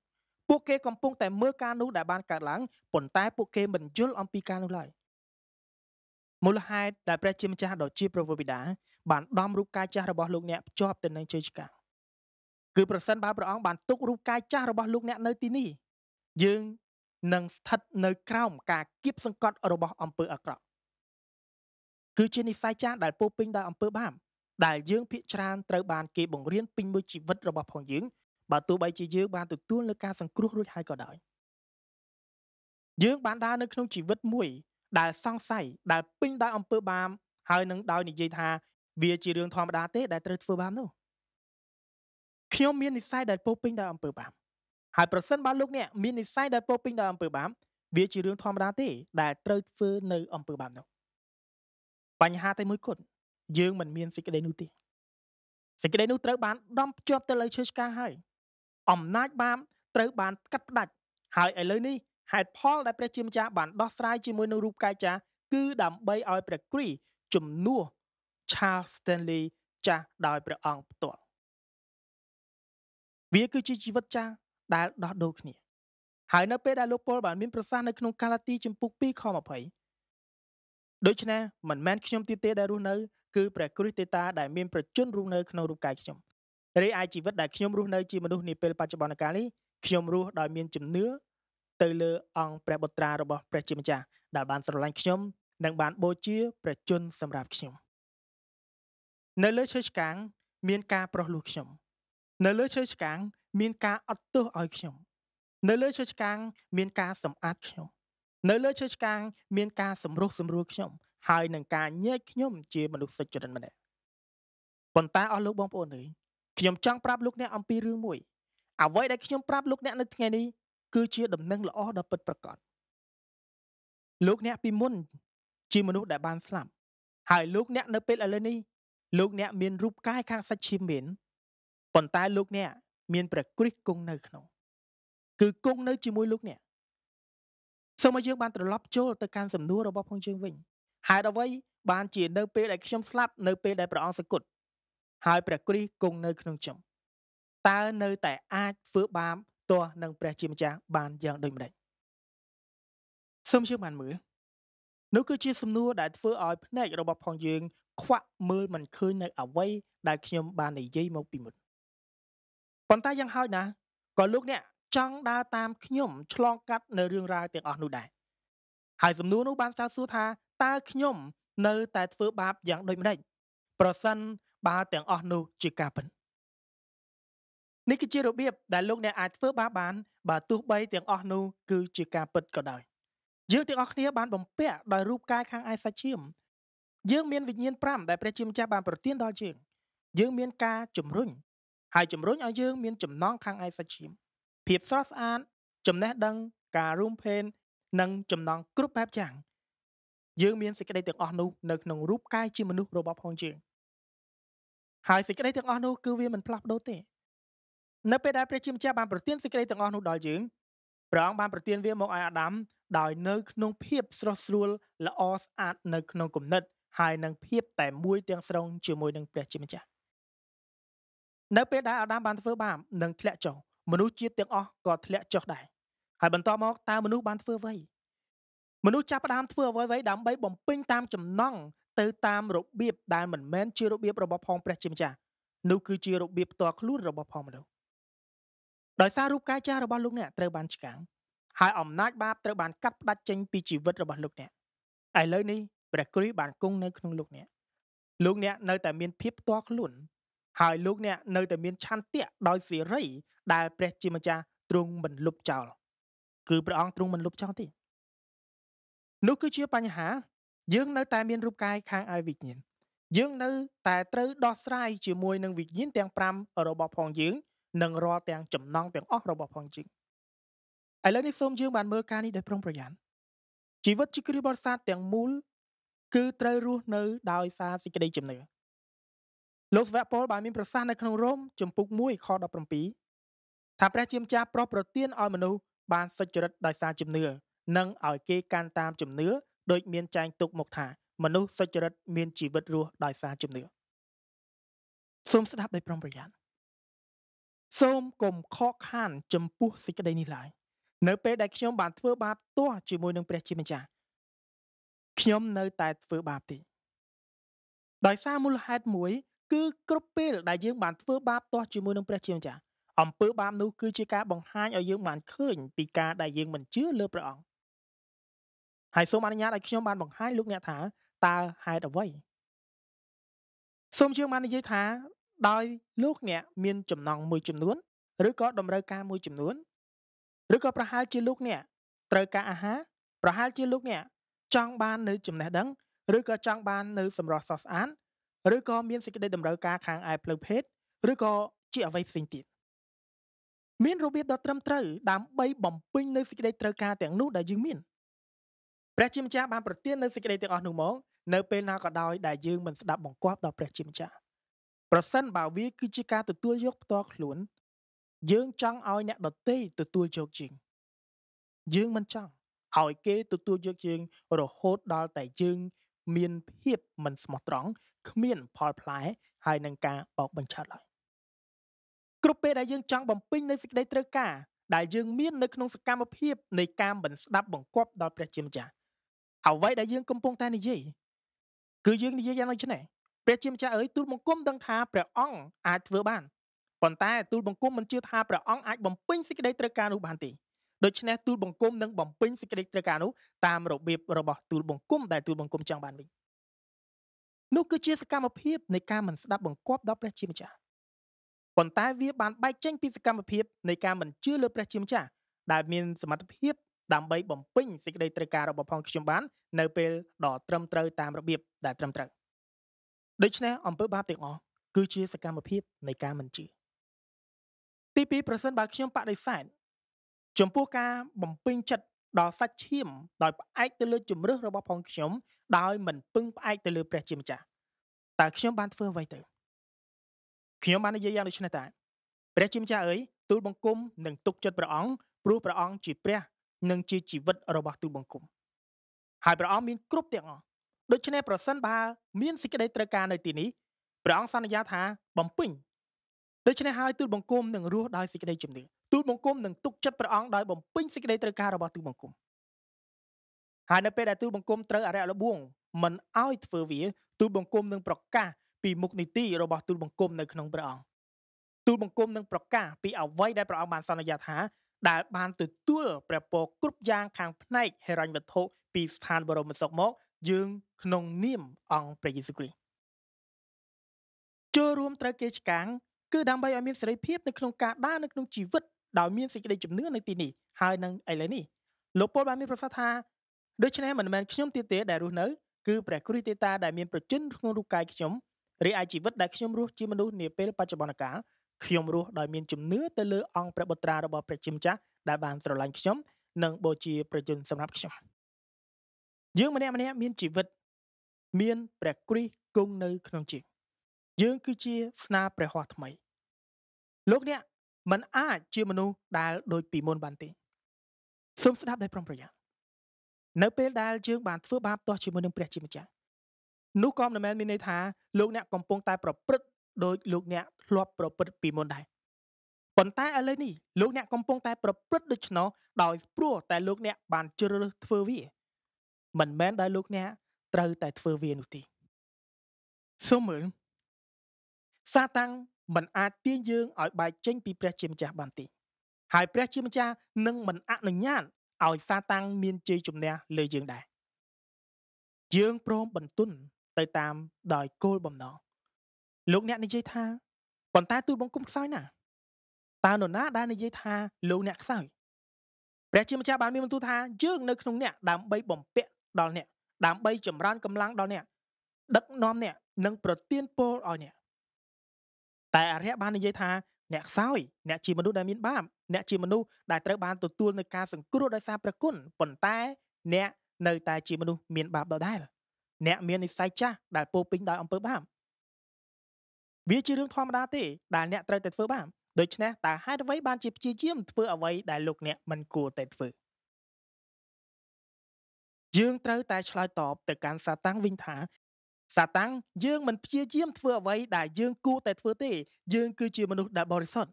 ពួកគេកំពុងតែមើលការនោះដែលបានកើតឡើងប៉ុន្តែពួកគេមិនយល់អំពីការនោះឡើយមូលហេតុដែលព្រះជាម្ចាស់ដ៏ជាប្រវត្តិតាបានដំរូបកាយចាស់របស់លោកអ្នកភ្ជាប់ទៅនឹងជ័យឆ្កាំងគឺប្រសិនបើព្រះអង្គបានទុករូបកាយចាស់របស់លោកអ្នកនៅទីនេះយើងនឹងស្ថិតនៅក្រោមការគៀបសង្កត់ របស់អំពើអាក្រក់គឺជានិស័យចាស់ដែលពោពេញដោយអំពើបាបដែលយើងភាកច្រើនត្រូវបានគេបង្រៀនពេញមួយជីវិតរបស់ផងយើងបើទោះបីជាយើងបានទទួលនៅការសង្គ្រោះរួចហើយក៏ដោយយើងបានដើរនៅក្នុងជីវិតមួយ ដែល សង្ស័យដែលពេញដោយអំពើបាបហើយនឹងដោយនិយាយថាវាជារឿងធម្មតាទេដែលត្រូវធ្វើបាបនោះខ្ញុំមាននិស័យដែលពោពេញដោយអំពើបាបហើយប្រសិនបើលោកអ្នកមាននិស័យដែលពោពេញដោយអំពើបាបវាជារឿងធម្មតាទេដែលត្រូវធ្វើនៅអំពើបាបនោះបញ្ហាតែមួយគត់យើងមិនមានសេចក្តីនោះទេសេចក្តីនោះត្រូវបានដំភ្ជាប់ទៅលើឈើឆ្កាងហើយអំណាចបាបត្រូវបានកាត់ផ្តាច់ហើយឥឡូវនេះហេតុផលដែលព្រះជាម្ចាស់បានដោះស្រាយជាមួយនឹងរូបកាយចាស់គឺដើម្បីឲ្យព្រះគ្រី ជំនួស Charles Stanley ចាស់ដោយព្រះអង្គផ្ទាល់វាគឺជាជីវិតចាស់ដែល ដោះដូរគ្នាហើយនៅពេលដែលលោកពលបាន មានប្រសាសន៍នៅក្នុងកាឡាទីជំពូក2ខ20ដូច្នេះមិនមែនខ្ញុំទៀតទេដែលរស់នៅគឺព្រះគ្រីស្ទទេតាដែលមានប្រជញ្ញរស់នៅក្នុងរូបកាយខ្ញុំរីឯជីវិតដែលខ្ញុំរស់នៅជាមនុស្សនាពេលបច្ចុប្បន្នកាលនេះខ្ញុំរស់ដោយមានជំនឿទៅលើអង្គព្រះបុត្រារបស់ព្រះជាម្ចាស់ដែលបានស្រឡាញ់ខ្ញុំនិងបានបូជាព្រះជន្មសម្រាប់ខ្ញុំនៅលើឈើឆ្កាង មានការប្រោះលួសខ្ញុំ នៅលើឈើឆ្កាង មានការអត់ទោសឲ្យខ្ញុំ នៅលើឈើឆ្កាង មានការសម្អាតខ្ញុំ នៅលើឈើឆ្កាង មានការសម្រុះសម្រួលខ្ញុំហើយនឹងការញែកខ្ញុំជាមនុស្សសុចរិតម្នាក់ប៉ុន្តែអស់លោកបងប្អូនអើយខ្ញុំចង់ប្រាប់លោកអ្នកអំពីរឿងមួយអ្វីដែលខ្ញុំប្រាប់លោកអ្នកនៅថ្ងៃនេះគឺជាដំណឹងល្អដ៏ពិតប្រាកដលោកអ្នកពីមុនជាមនុស្សដែលបានស្លាប់ហើយលោកអ្នកនៅពេលឥឡូវនេះលោកអ្នក មានរូបកាយខាងសាច់ឈាមមានប៉ុន្តែលោកអ្នក មានព្រះគ្រីស្ទគង់នៅ ក្នុងគឺគង់នៅជាមួយលោកអ្នកសូមឲ្យយើងបានត្រឡប់ចូលទៅកាន់សំណួររបស់ផងយើងវិញហេតុអ្វីបានជានៅពេលដែលខ្ញុំស្លាប់នៅពេលដែលព្រះអង្គសគត់ហើយព្រះគ្រីស្ទគង់នៅក្នុងខ្ញុំតើនៅតែអាចធ្វើបាបទាស់នឹងព្រះជាម្ចាស់បានយ៉ាងដូចម្តេចសូមជឿបានមើលនោះគឺជាសំណួរដែលធ្វើឲ្យភ្នែករបស់ផងយើងខ្វាក់មើលមិនឃើញនៅអ្វីដែលខ្ញុំ បាននិយាយមកពីមុនប៉ុន្តែយ៉ាងហោចណាស់ក៏លោកអ្នក ចង់ដើរតាមខ្ញុំ ឆ្លងកាត់ នៅរឿងរ៉ាវទាំងអស់នោះដែរហើយសំណួរនោះបានស្ដៅសួរថាតើខ្ញុំ នៅតែធ្វើបាបយ៉ាង ដូចម្ដេចប្រសិនបាបទាំងអស់នោះជាការពិតនេះគឺជារបៀបដែលលោកអ្នកអាចធ្វើបាបបានបើទោះបីទាំងអស់នោះគឺជាការពិតក៏ដោយ យើងទាំងអស់គ្នាបាន បំពាក់ដោយរូបកាយខាងឯសាច់ឈាមយើងមានវិញ្ញាណ5ដែលព្រះជាម្ចាស់បានប្រទានដល់យើងយើងមានការជំរុញហើយជំរុញឲ្យយើងមានចំណងខាងឯសាច់ឈាមភាពស្រស់ស្អាតចំណេះដឹងការរួមភេននិងចំណងគ្រប់បែបយ៉ាងយើងមានសេចក្តីទាំងអស់នោះនៅក្នុងរូបកាយជាមនុស្សរបស់ផងយើងហើយសេចក្តីទាំងអស់នោះគឺវាមិនផ្លាស់ប្ដូរទេនៅពេលដែលព្រះជាម្ចាស់បានប្រទានសេចក្តីទាំងអស់នោះដល់យើងព្រះអង្គបានប្រទានវាមកឲ្យអាដាមដោយនៅក្នុង ភាព ស្រស់ស្រួលល្អស្អាតនៅក្នុងគំនិត ហើយនឹងភាព តែមួយទាំងស្រុងជាមួយនឹងព្រះជាម្ចាស់នៅពេលដែលអាដាមបានធ្វើបាបនឹងធ្លាក់ចុះមនុស្សជាតិទាំងអស់ក៏ធ្លាក់ចុះដែរហើយបន្តមកតើមនុស្សបានធ្វើអ្វីមនុស្សចាប់ផ្ដើមធ្វើអ្វីៗដើម្បីបំពេញតាមចំណង់ទៅតាមរបៀបដែលមិនមែនជារបៀបរបស់ផងព្រះជាម្ចាស់នោះគឺជារបៀបផ្ទាល់ខ្លួនរបស់ផងមនុស្សដោយសាររូបកាយចាស់របស់លោកអ្នកត្រូវបានឆ្កាំងហើយអំណាចបាបត្រូវបានកាត់ផ្តាច់ចេញពីជីវិតរបស់លោកអ្នកឥឡូវនេះព្រះគ្រីស្ទបានគង់នៅក្នុងលោកអ្នកលោកអ្នកនៅតែមានភាពផ្ទាល់ខ្លួនហើយលោកអ្នកនៅតែមានឆន្ទៈដោយសេរីដែលព្រះ ជាម្ចាស់ទ្រង់មិនលុបចោលគឺព្រះអង្គទ្រង់មិនលុបចោលទេនោះគឺជាបញ្ហាយើងនៅតែមានរូបកាយខាងឲ្យវិញ្ញាណយើងនៅតែត្រូវដោះស្រាយជាមួយនឹងវិញ្ញាណទាំង5របស់ផងយើងនិងរាល់ទាំងចំណងទាំងអស់របស់ផងយើងឥឡូវនេះសូមយើងបានមើលការនេះដោយប្រុងប្រយ័ត្នជីវិតជាគ្រីស្ទបរិស័ទទាំងមូលគឺត្រូវរស់នៅដោយសារសេចក្តីជំនឿលោកសាវកពលបានមានប្រសាសន៍នៅក្នុងរ៉ូមជំពូក1ខ17ថាព្រះជាម្ចាស់ប្រោសប្រទានឲ្យមនុស្សបានសុចរិតដោយសារជំនឿនិងឲ្យគេកាន់តាមជំនឿដោយមានចែងទុកមកថាមនុស្សសុចរិតមានជីវិតរស់ដោយសារជំនឿសូមស្ដាប់ដោយប្រុងប្រយ័ត្នសូមកុំខកខានចំពោះសេចក្តីនេះឡើយនៅពេលដែលខ្ញុំបានធ្វើបាបទាស់ជាមួយនឹងព្រះជាម្ចាស់ខ្ញុំនៅតែធ្វើបាបទីដោយសារមូលហេតុមួយគឺគ្រប់ពេលដែលយើងបានធ្វើបាបទាស់ជាមួយនឹងព្រះជាម្ចាស់អំពើបាបនោះគឺជាការបង្ហាញឲ្យយើងបានឃើញពីការដែលយើងមិនជឿលើព្រះអង្គហើយសូមអនុញ្ញាតឲ្យខ្ញុំបានបង្ហាញលោកអ្នកថាតើហេតុអ្វីសូមយើងបាននិយាយថាដោយ លោកអ្នក មាន ចំណងមួយចំនួន ឬក៏តម្រូវការមួយចំនួនឬក៏ប្រហែលជាលោកអ្នកត្រូវការអាហារប្រហែលជា លោកអ្នកចង់បាននៅចំណេះដឹងឬក៏ចង់បាន នៅសម្រស់ស្រស់ស្អាតឬក៏មានសេចក្តីតម្រូវការខាងឯផ្លូវភេទឬក៏ជាអ្វីផ្សេងទៀតមានរបៀបដ៏ត្រឹមត្រូវដើម្បីបំពេញនៅសេចក្តីត្រូវការទាំងនោះដែលយើងមានព្រះជាម្ចាស់បានប្រទាននូវសេចក្តីទាំងអស់នោះមកនៅពេលណាក៏ដោយដែលយើងមិនស្ដាប់បង្គាប់ដល់ព្រះជាម្ចាស់ប្រសិនបើវាគឺជាការទទួលយកផ្ទាល់ខ្លួន យើងចង់ឲ្យអ្នកដទៃទទួលយកជាងយើងមិនចង់ឲ្យគេទទួលយកយើងរហូតដល់តែយើងមានភាពមិនស្មោះត្រង់គ្មានផលផ្លែហើយនឹងការបោកបញ្ឆោតឡើយគ្រប់ពេលដែលយើងចង់បំពេញនៅសេចក្តីត្រូវការដែលយើងមាននៅក្នុងសកម្មភាពនៃការមិនស្ដាប់បង្គាប់ដល់ព្រះជាម្ចាស់អ្វីដែលយើងកំពុងតែនិយាយគឺយើងនិយាយយ៉ាងដូចនេះព្រះជាម្ចាស់អើយទូលបង្គំដឹងថាព្រះអង្គអាចធ្វើបានប៉ុន្តែ ទូលបង្គំមិនជឿថាព្រះអង្គអាចបំពេញសេចក្តីត្រូវការនោះបានទេដូច្នេះទូលបង្គំនឹងបំពេញសេចក្តីត្រូវការនោះតាមរបៀបរបស់ទូលបង្គំដែលទូលបង្គំចង់បានវិញនោះគឺជាសកម្មភាពនៃការមិនស្ដាប់បង្គាប់ដល់ព្រះជាម្ចាស់ប៉ុន្តែវាបានបែកចេញពីសកម្មភាពនៃការមិនជឿលើព្រះជាម្ចាស់ដែលមានសមត្ថភាពដើម្បីបំពេញសេចក្តីត្រូវការរបស់ផងខ្ញុំបាននៅពេលដ៏ត្រឹមត្រូវតាមរបៀបដែលត្រឹមត្រូវដូច្នេះអំពើបាបទាំងអស់គឺជាសកម្មភាពនៃការមិនជឿទី2ប្រសិនបើខ្ញុំបដិសេធចំពោះការបំពេញចិត្តដល់សាច់ឈាម ដោយផ្អែកទៅលើជំរឹះរបស់ផងខ្ញុំ ដោយមិនពឹងផ្អែកទៅលើព្រះជាម្ចាស់តើខ្ញុំបានធ្វើអ្វីទៅខ្ញុំបាននិយាយយ៉ាងដូចនេះតើព្រះជាម្ចាស់អើយទូលបង្គំនឹងទុកចិត្តព្រះអង្គព្រោះព្រះអង្គជាព្រះនិងជាជីវិតរបស់ទូលបង្គំហើយព្រះអង្គមានគ្រប់ទាំងអស់ដូច្នេះប្រសិនបើមានសេចក្តីត្រូវការនៅទីនេះព្រះអង្គសន្យាថាបំពេញដូច្នេះហើយទូលបង្គំនឹងរស់ដោយសេចក្តីជំនឿទូលបង្គំនឹងទុកចិត្តព្រះអង្គដោយបំពេញសេចក្តីត្រូវការរបស់ទូលបង្គំហើយនៅពេលដែលទូលបង្គំត្រូវអរិយលបួងមិនអោយធ្វើវាទូលបង្គំនឹងប្រកាសពីមុខនីតិរបស់ទូលបង្គំនៅក្នុងព្រះអង្គទូលបង្គំនឹងប្រកាសពីអ្វីដែលព្រះអង្គបានសន្យាថាដែលបានទទួលព្រះពរគ្រប់យ៉ាងខាងផ្នែកហិរញ្ញវត្ថុពីស្ថាន បរមសុខមកយើងក្នុងនាមអង្គព្រះយេស៊ូវគ្រីស្ទចូលរួមត្រូវគេឆ្កាំងគឺដើម្បីឲ្យមានសេរីភាពនៅក្នុងការដើរនៅក្នុងជីវិតដោយមានសេចក្តីជំនឿនៅទីនេះហើយនឹងឥឡូវនេះលោកពលបានមានប្រសាសន៍ថាដូច្នេះមិនមែនខ្ញុំទៀតទេដែលរស់នៅគឺព្រះគ្រីស្ទទេតាដែលមានប្រជញ្ញក្នុងរូបកាយខ្ញុំរីឯជីវិតដែលខ្ញុំរស់ជាមនុស្សនាពេលបច្ចុប្បន្នកាលខ្ញុំរស់ដោយមានជំនឿទៅលើអង្គព្រះបុត្រារបស់ព្រះជាម្ចាស់ដែលបានស្រឡាញ់ខ្ញុំនិងបូជាព្រះជន្មសម្រាប់ខ្ញុំយើងម្នាក់ម្នាក់មានជីវិតមានព្រះគ្រីស្ទគង់នៅក្នុងជីវិតយើងគឺជាស្នាព្រះហស្ថថ្មី លោកអ្នក មិនអាចជាមនុស្សដែលដូចពីមុនបានទេសូមស្ដាប់ដោយប្រុងប្រយ័ត្ននៅពេលដែលយើងបានធ្វើបាបទាស់ជាមួយនឹងព្រះជាម្ចាស់នោះក៏មិនមែនមានន័យថាលោកអ្នកកំពុងតែប្រព្រឹត្តដោយលោកអ្នកធ្លាប់ប្រព្រឹត្តពីមុនដែរប៉ុន្តែឥឡូវនេះលោកអ្នកកំពុងតែប្រព្រឹត្តដូច្នោះដោយព្រោះតែលោកអ្នកបានជ្រើសរើសធ្វើវាមិនមែនដោយលោកអ្នកត្រូវតែធ្វើវានោះទេសូមមើលសាតាំងមិនអាចទាញយើងឲ្យបែកចេញពីព្រះជាម្ចាស់បានទេហើយព្រះជាម្ចាស់នឹងមិនអនុញ្ញាតឲ្យសាតាំងមានជ័យជំនះលើយើងដែរយើងព្រមបន្ទន់ទៅតាមដោយគោលបំណងលោកអ្នកនិយាយថាប៉ុន្តែទូតបង្គំខ្សោយណាតើនរណា ដែលនិយាយថាលោកអ្នកខ្សោយព្រះជាម្ចាស់បានមានបន្ទូលថាយើងនៅក្នុងអ្នក ដើម្បីបំពាក់ដល់អ្នកដើម្បីចម្រើនកម្លាំងដល់អ្នកដឹកនាំអ្នក និងប្រទានពរឲ្យអ្នកតែអរិយបាន និយាយថាអ្នកខ្សោយអ្នកជាមនុស្សដែលមានបាបអ្នកជាមនុស្សដែលត្រូវបានទទួលនឹងការសង្គ្រោះដោយសារព្រះគុណប៉ុន្តែ អ្នកនៅតែជាមនុស្សមានបាបដដែលអ្នកមាននិស្ស័យចាស់ដែលពោពេញដោយអំពើបាបវាជារឿងធម្មតាទេដែលអ្នកត្រូវតែធ្វើបានដូច្នេះតើហេតុអ្វីបានជាព្យាយាមធ្វើអ្វីដែលលោកអ្នកមិនគួរតែធ្វើយើងត្រូវតែឆ្លើយតបទៅកាន់សាតាំងវិញថា សាតាំងយើងមិនព្យាយាមធ្វើអ្វីដែលយើងគួរតែធ្វើទេ យើង គឺជាមនុស្សដែល បរិសុទ្ធ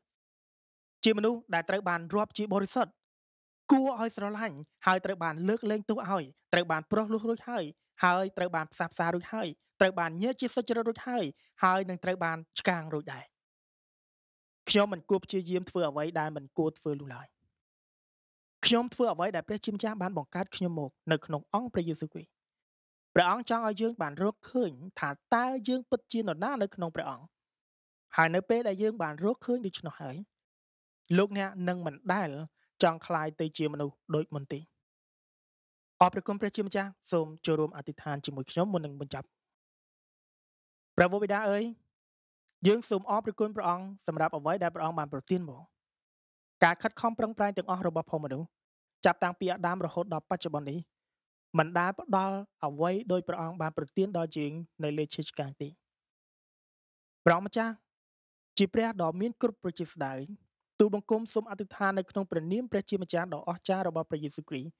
ជាមនុស្សដែលត្រូវបានរាប់ជាបរិសុទ្ធគួរឲ្យស្រឡាញ់ហើយត្រូវបានលើកលែងទោសឲ្យ ត្រូវបាន ប្រោះលោះរួចហើយហើយត្រូវបានផ្សះផ្សារួចហើយត្រូវបានញើជាសុចរិតរួចហើយហើយនឹងត្រូវបានឆ្កាងរួចដែរខ្ញុំមិនគួរព្យាយាមធ្វើអ្វីដែលមិនគួរធ្វើនោះឡើយខ្ញុំធ្វើអ្វីដែលព្រះជាម្ចាស់បានបង្កើតខ្ញុំមក នៅក្នុងអង្គព្រះយេស៊ូវគ្រីស្ទព្រះអង្គចង់ឲ្យយើង បានរកឃើញថាតើយើងពិតជានរណានៅក្នុងព្រះអង្គហើយនៅពេលដែលយើងបានរកឃើញដូច្នោះហើយលោកអ្នកនឹងមិនដែល ចង់คลายទៅជាមនុស្សដូចមុនទេអរព្រគុណព្រះជាម្ចាស់សូមចូលរួមអធិដ្ឋានជាមួយខ្ញុំមុននឹងបញ្ចប់ព្រះវរបិតាអើយយើងសូមអបព្រះគុណព្រះអង្គសម្រាប់អ្វីដែលព្រះអង្គបានប្រទានមកការខិតខំប្រឹងប្រែងទាំងអស់របស់ផងមនុស្សចាប់តាំងពីអាដាមរហូតដល់បច្ចុប្បន្ននេះមិនដែលផ្ដល់អ្វីដោយព្រះអង្គបាន ប្រទានដល់យើងនៅលើឈើឆ្កាងទេព្រះម្ចាស់ជាព្រះដ៏មានគ្រប់ប្រជាស្ដៅទូលបង្គំសូមអធិដ្ឋាននៅក្នុងព្រះនាមព្រះជាម្ចាស់ដ៏អស្ចារ្យរបស់ព្រះយេស៊ូវគ្រីស្ទ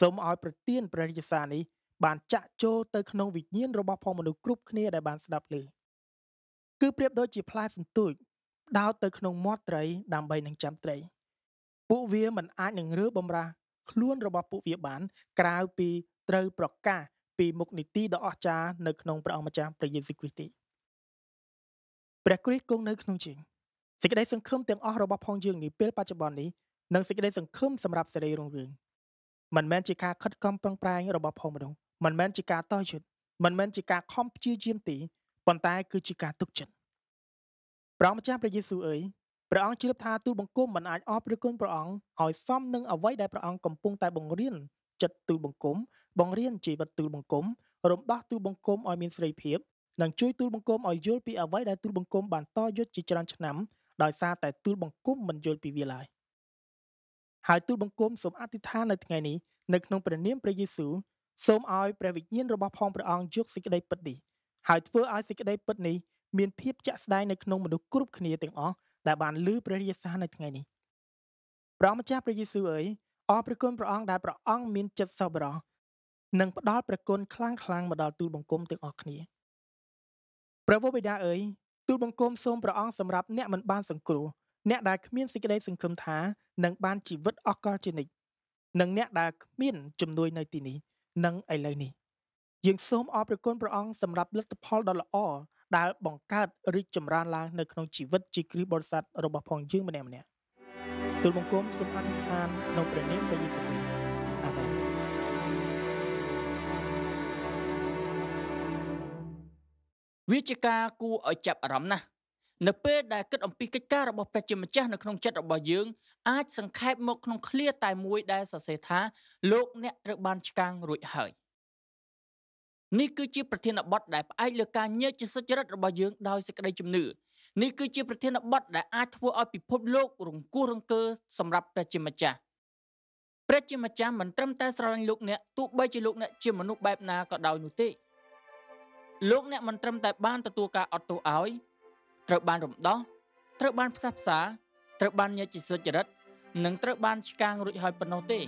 សូមឲ្យប្រទានព្រះរាជសារនេះបានចាក់ចូលទៅក្នុងវិញ្ញាណរបស់ផងមនុស្សគ្រប់គ្នាដែលបានស្ដាប់ឮគឺប្រៀបដូចជា ផ្លែសន្ទូច ដោតទៅក្នុងមាត់ត្រីដើម្បីនឹងចាំត្រី ពួកវាមិនអាចនឹងរើបំរាស់ខ្លួនរបស់ពួកវាបានក្រៅពីត្រូវប្រកាសពីមុខនីតិដ៏អស្ចារ្យនៅក្នុងព្រះអង្គម្ចាស់ព្រះយេស៊ូវគ្រីស្ទព្រះគ្រីស្ទគង់នៅ ក្នុងជាងសេចក្តីសង្ឃឹមទាំងអស់របស់ផងយើងនេះពេលបច្ចុប្បន្ននេះនិងសេចក្តីសង្ឃឹមសម្រាប់សេរីរុងរឿងមិនមែនជាការខិតខំប្រឹងប្រែងរបស់ផងមនុស្សមិនមែនជាការតោះយុទ្ធមិនមែនជាការខំព្យាយាមទេប៉ុន្តែ គឺជាការទុកចិត្តព្រះម្ចាស់ព្រះយេស៊ូវអើយព្រះអង្គជ្រាបថាទូលបង្គំមិនអាចអបឬគុណព្រះអង្គឲ្យសមនឹងអ្វីដែលព្រះអង្គកំពុងតែបង្រៀនចិត្តទូលបង្គំបង្រៀនជីវិតទូលបង្គំរំដោះទូលបង្គំឲ្យមានសេរីភាពនិងជួយទូលបង្គំឲ្យយល់ពីអ្វីដែលទូលបង្គំបានតយុទ្ធជាច្រើនឆ្នាំដោយសារតែទូលបង្គំមិនយល់ពីវាឡើយហើយទូលបង្គំសូមអធិដ្ឋាននៅថ្ងៃនេះនៅក្នុងព្រះនាមព្រះយេស៊ូវសូមឲ្យព្រះវិញ្ញាណរបស់ផងព្រះអង្គយកសេចក្តីពិតនេះហើយធ្វើឲ្យសេចក្តីពិតនេះមានភាពជាក់ស្ដែងនៅក្នុងមនុស្សគ្រប់គ្នាទាំងអស់ដែលបានលឺព្រះរាសានៅថ្ងៃនេះព្រះម្ចាស់ព្រះយេស៊ូវអើយអរព្រះគុណព្រះអង្គដែលព្រះអង្គមានចិត្តសប្បុរសនិងផ្ដល់ព្រះគុណខ្លាំងខ្លាំងមកដល់ទូលបង្គំទាំងអស់គ្នាព្រះវរបិតាអើយទូលបង្គំសូមព្រះអង្គសម្រាប់អ្នកមិនបានសង្គ្រោះអ្នកដែលគ្មានសេចក្តីសង្ឃឹមថានឹងបានជីវិតអស់កលជានិច្ចនិងអ្នកដែលគ្មានជំនួយនៅទីនេះនិងឥឡូវនេះយើងសូមអរព្រគុណព្រះអង្គសម្រាប់លទ្ធផលដ៏ល្អដែលបង្កើតរីកចម្រើនឡើង នៅក្នុងជីវិតជាគ្រីស្ទបរិស័ទរបស់ផងយើងម្នាក់ម្នាក់ទូលបង្គំសូមអធិដ្ឋានក្នុងព្រះនាមព្រះយេស៊ូវគ្រីស្ទអាមែនវាជាការគួរឲ្យចាប់អារម្មណ៍ណាស់នៅពេលដែលគិតអំពីកិច្ចការរបស់ព្រះជាម្ចាស់នៅក្នុងចិត្តរបស់យើង អាចសង្ខេបមកក្នុងឃ្លាតែមួយដែលសរសេរថាលោកអ្នកត្រូវបានឆ្កាងរួចហើយនេះគឺជាប្រធានបទដែលផ្អែកលើការញើជាសុចរិតរបស់យើងដោយសេចក្តីជំនឿនេះគឺជាប្រធានបទដែលអាចធ្វើឲ្យពិភពលោករង្គោះរង្គើសម្រាប់ព្រះជាម្ចាស់ព្រះជាម្ចាស់មិនត្រឹមតែស្រឡាញ់លោកអ្នក ទោះបីជាលោកអ្នកជាមនុស្សបែបណាក៏ដោយនោះទេលោកអ្នកមិនត្រឹមតែបានទទួលការអត់ទោសឲ្យត្រូវបានរំដោះត្រូវបានផ្សះផ្សាត្រូវបានញែកជាសុចរិតនិងត្រូវបានឆ្កាងរួចហើយប៉ុណ្ណោះទេ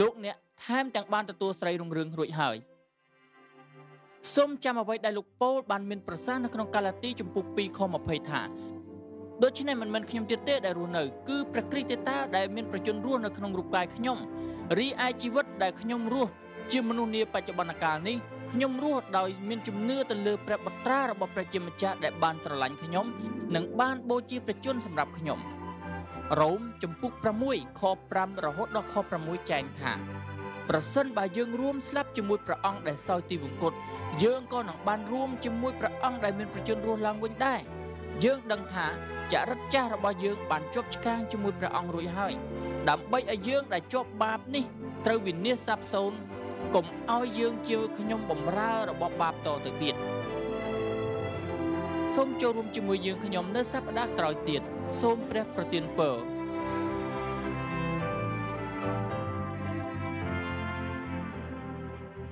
លោកអ្នកថែមទាំង បាន ទទួលស្រីរុងរឿងរួចហើយសូមចាំអ្វីដែលលោកពូលបានមានប្រសាសន៍នៅក្នុងកាឡាទីចំពុក2ខ20ថាដូច្នេះមិនមែនខ្ញុំទៀតទេដែលរស់នៅ គឺព្រះគ្រីស្ទទេតាដែលមានប្រជញ្ញរស់នៅក្នុងរូបកាយខ្ញុំរីឯជីវិតដែលខ្ញុំរស់ជាមនុស្សនាបច្ចុប្បន្នកាលនេះខ្ញុំរស់ដោយមានជំនឿទៅលើព្រះបត្រារបស់ព្រះជាម្ចាស់ដែលបានស្រឡាញ់ខ្ញុំនិងបានបូជាព្រះជន្មសម្រាប់ខ្ញុំរ៉ូមចំពុក6ខ5រហូតដល់ខ6ចែងថា ប្រសិនបើយើងរួមស្លាប់ជាមួយព្រះអង្គដែលសោយទីវង្គតយើងក៏នឹងបានរួមជាមួយព្រះអង្គដែលមានប្រជញ្ញរស់ឡើងវិញដែរយើងដឹងថាចរិតចាស់របស់យើងបានជាប់ឆ្កាងជាមួយព្រះអង្គរួចហើយ ដើម្បីឲ្យយើងដែលជាប់បាបនេះត្រូវវិនិច្ឆ័យសាបសូន្យកុំឲ្យយើងជាខ្ញុំបំរើរបស់បាបតទៅទៀតសូមចូលរួមជាមួយយើងខ្ញុំនៅសប្តាហ៍ក្រោយទៀតសូមព្រះប្រទានពរ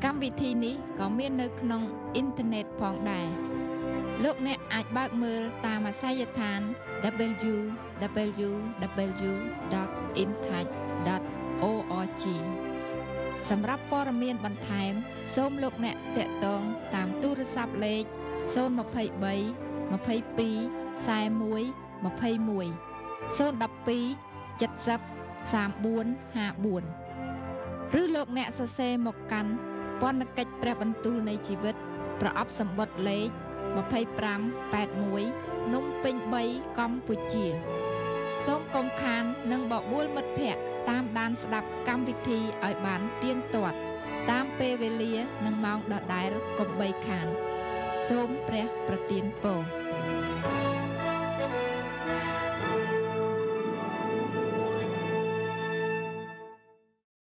កម្មវិធីនេះក៏មាន នៅក្នុងអ៊ីនធឺណិតផងដែរលោកអ្នកអាចបើកមើល តាមអាសយដ្ឋាន www.intouch.org សម្រាប់ព័ត៌មានបន្ថែម សូមលោកអ្នកតាក់ទងតាមទូរស័ព្ទលេខ023 22 41 21 012 70 3454ឬលោកអ្នកសរសេរមកកាន់ពន្ធកិច្ចព្រះបន្ទូលនៃជីវិត ប្រអប់សម្បត្តិលេខ2581ភ្នំពេញ3កម្ពុជាសូមកុំខាននិងបបួលមិត្តភ័ក្តិតាមដានស្ដាប់កម្មវិធីឲ្យបានទៀងទាត់តាមពេលវេលានិងម៉ោងដដែលកុំបីខាន សូមព្រះប្រទានពរ